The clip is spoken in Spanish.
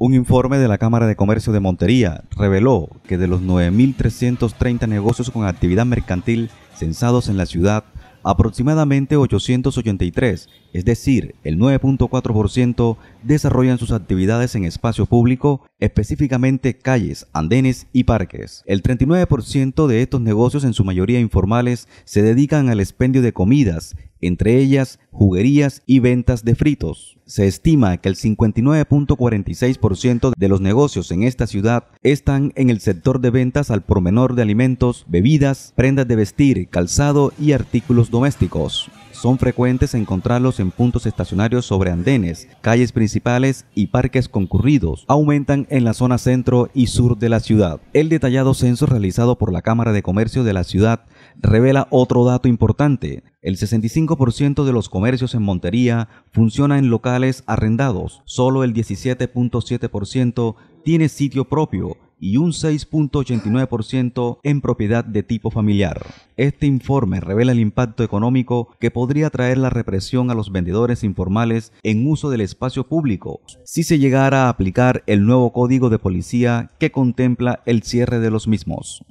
Un informe de la Cámara de Comercio de Montería reveló que de los 9.330 negocios con actividad mercantil censados en la ciudad, aproximadamente 883 es decir, el 9.4% desarrollan sus actividades en espacio público, específicamente calles, andenes y parques. El 39% de estos negocios, en su mayoría informales, se dedican al expendio de comidas, entre ellas juguerías y ventas de fritos. Se estima que el 59.46% de los negocios en esta ciudad están en el sector de ventas al por menor de alimentos, bebidas, prendas de vestir, calzado y artículos domésticos. Son frecuentes encontrarlos en puntos estacionarios sobre andenes, calles principales y parques concurridos aumentan en la zona centro y sur de la ciudad. El detallado censo realizado por la Cámara de Comercio de la ciudad revela otro dato importante. El 65% de los comercios en Montería funciona en locales arrendados, solo el 17.7% tiene sitio propio y un 6.89% en propiedad de tipo familiar. Este informe revela el impacto económico que podría traer la represión a los vendedores informales en uso del espacio público si se llegara a aplicar el nuevo código de policía que contempla el cierre de los mismos.